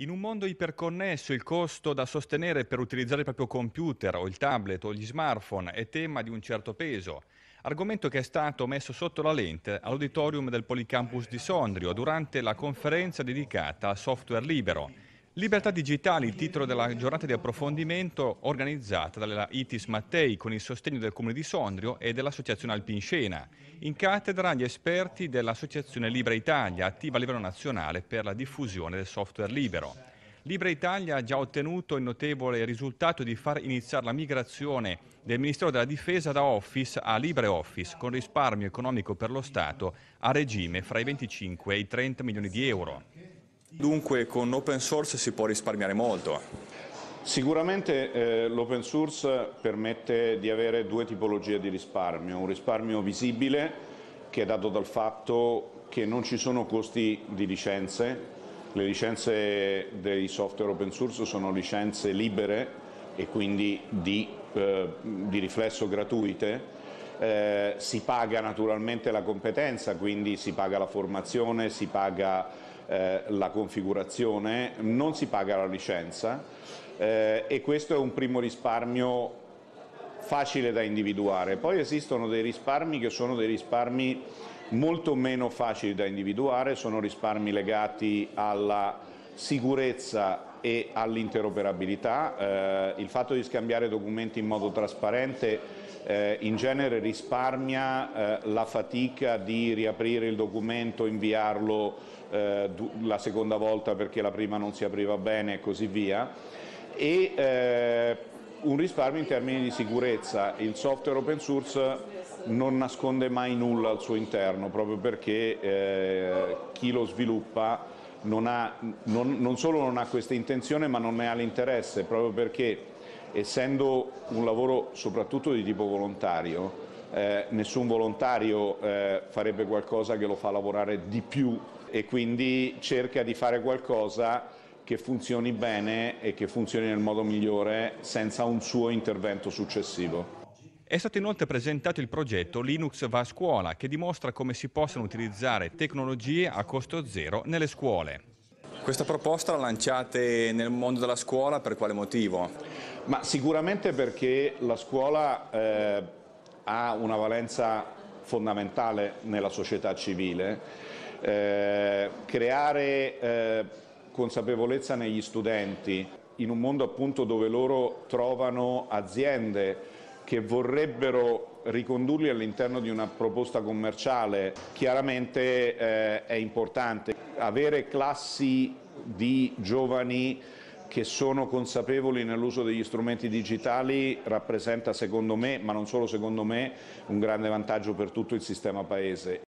In un mondo iperconnesso il costo da sostenere per utilizzare il proprio computer o il tablet o gli smartphone è tema di un certo peso, argomento che è stato messo sotto la lente all'auditorium del Policampus di Sondrio durante la conferenza dedicata al software libero Libertà digitali, il titolo della giornata di approfondimento organizzata dalla ITIS Mattei con il sostegno del Comune di Sondrio e dell'Associazione Alpinscena. In cattedra gli esperti dell'Associazione Libra Italia, attiva a livello nazionale per la diffusione del software libero. Libra Italia ha già ottenuto il notevole risultato di far iniziare la migrazione del Ministero della Difesa da Office a LibreOffice, con risparmio economico per lo Stato a regime fra i 25 e i 30 milioni di euro. Dunque con open source si può risparmiare molto. Sicuramente eh, l'open source permette di avere due tipologie di risparmio, un risparmio visibile che è dato dal fatto che non ci sono costi di licenze, le licenze dei software open source sono licenze libere e quindi di, eh, di riflesso gratuite eh, si paga naturalmente la competenza, quindi si paga la formazione, si paga eh, la configurazione, non si paga la licenza eh, e questo è un primo risparmio facile da individuare. Poi esistono dei risparmi che sono dei risparmi molto meno facili da individuare, sono risparmi legati alla sicurezza e all'interoperabilità. Eh, il fatto di scambiare documenti in modo trasparente eh, in genere risparmia eh, la fatica di riaprire il documento, inviarlo eh, la seconda volta perché la prima non si apriva bene e così via. E, eh, un risparmio in termini di sicurezza. Il software open source non nasconde mai nulla al suo interno, proprio perché eh, chi lo sviluppa non, ha, non, non solo non ha questa intenzione ma non ne ha l'interesse proprio perché essendo un lavoro soprattutto di tipo volontario eh, nessun volontario eh, farebbe qualcosa che lo fa lavorare di più e quindi cerca di fare qualcosa che funzioni bene e che funzioni nel modo migliore senza un suo intervento successivo. È stato inoltre presentato il progetto Linux va a scuola, che dimostra come si possano utilizzare tecnologie a costo zero nelle scuole. Questa proposta la lanciate nel mondo della scuola per quale motivo? Ma sicuramente perché la scuola eh, ha una valenza fondamentale nella società civile. Eh, creare eh, consapevolezza negli studenti in un mondo appunto dove loro trovano aziende che vorrebbero ricondurli all'interno di una proposta commerciale. Chiaramente eh, è importante avere classi di giovani che sono consapevoli nell'uso degli strumenti digitali rappresenta secondo me, ma non solo secondo me, un grande vantaggio per tutto il sistema Paese.